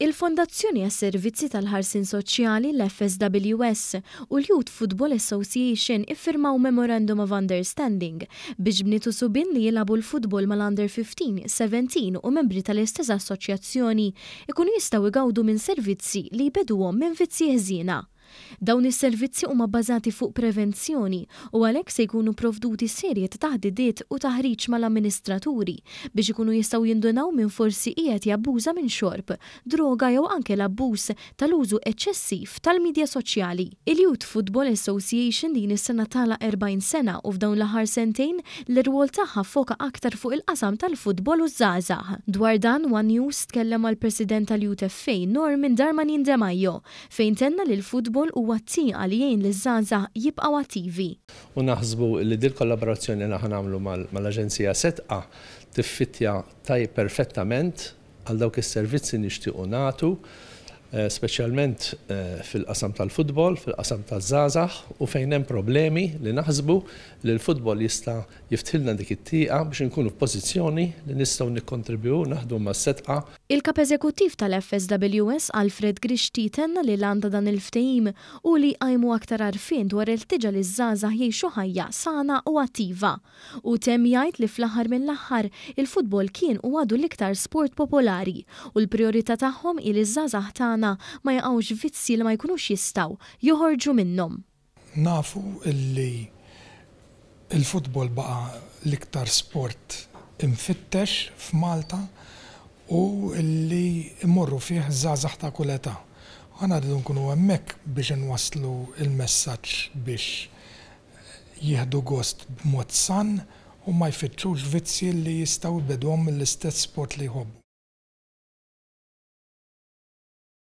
Il-Fondazzjoni għas servizzi tal-ħarsin soċjali l-FSWS u l jut Football Association iffirmaw Memorandum of Understanding biex bnitu subin li jilabu l-futbol mal-Under 15, 17 u membri tal-istess assoċjazzjoni ikunu jistaw igawdu minn servizzi li jbeduhom minn vizzi ħżiena. Dawn is-servizzi huma bbażati fuq prevenzjoni u għalhekk se jkunu provduti serje ta' taħdidiet u taħriġ mal-amministraturi biex ikunu jistgħu jindunaw minn forsi qiegħed jabbuża minn xorb, droga jew anke l-abbuż tal-użu eċċessiv tal-midja soċjali. Il-Youth Football Association din is-sena tala 40 sena u f'dawn l-aħħar sentejn l-irwol tagħha foka aktar fuq il-qasam tal-futbol u żgħażagħ. Dwar dan One News tkellem għal-President tal-UTFA Norman Darman Indemajo fejn tenna lil futbol jagħmel huwa tieqa li jgħin liż jibqa' jibqgħu attivi. U naħsbu li dil kollaborazzjoni li nagħmlu mal-Aġenzija setqa tiffittja taj perfettament għal dawk is-servizzi nixtiequ nagħtu Eh, specialment eh, fil-qasam tal-futbol, fil-qasam tal-żazax u fejn hemm problemi li naħsbu li l-futbol jista' jiftilna dik it-tieqa biex inkunu f'pożizzjoni li nistgħu nikkontribju naħdu mas-setqa. Il-kap eżekuttiv tal-FSWS Alfred Grixti tenna li landa dan il-ftehim u li għajmu aktar arfin dwar il-tiġa li żgħażagħ jgħixu ħajja sana u attiva. U temm jgħid li fl-aħħar mill-aħħar il-futbol kien u għadu l-iktar sport popolari u l-priorità tagħhom il-żazax tagħna tagħna ma jaqgħux vizzi li ma jkunux jistgħu joħorġu minnhom. Nafu illi il-futbol baqa l-iktar sport imfittex f'Malta u illi imorru fih żgħażagħ ta' kuleta. Għana rridu nkunu hemmhekk biex nwaslu il-messaġġ biex jieħdu gost b'mod san u ma jfittxux vizzi li jistaw bedhom mill-istess sport li jħobbu.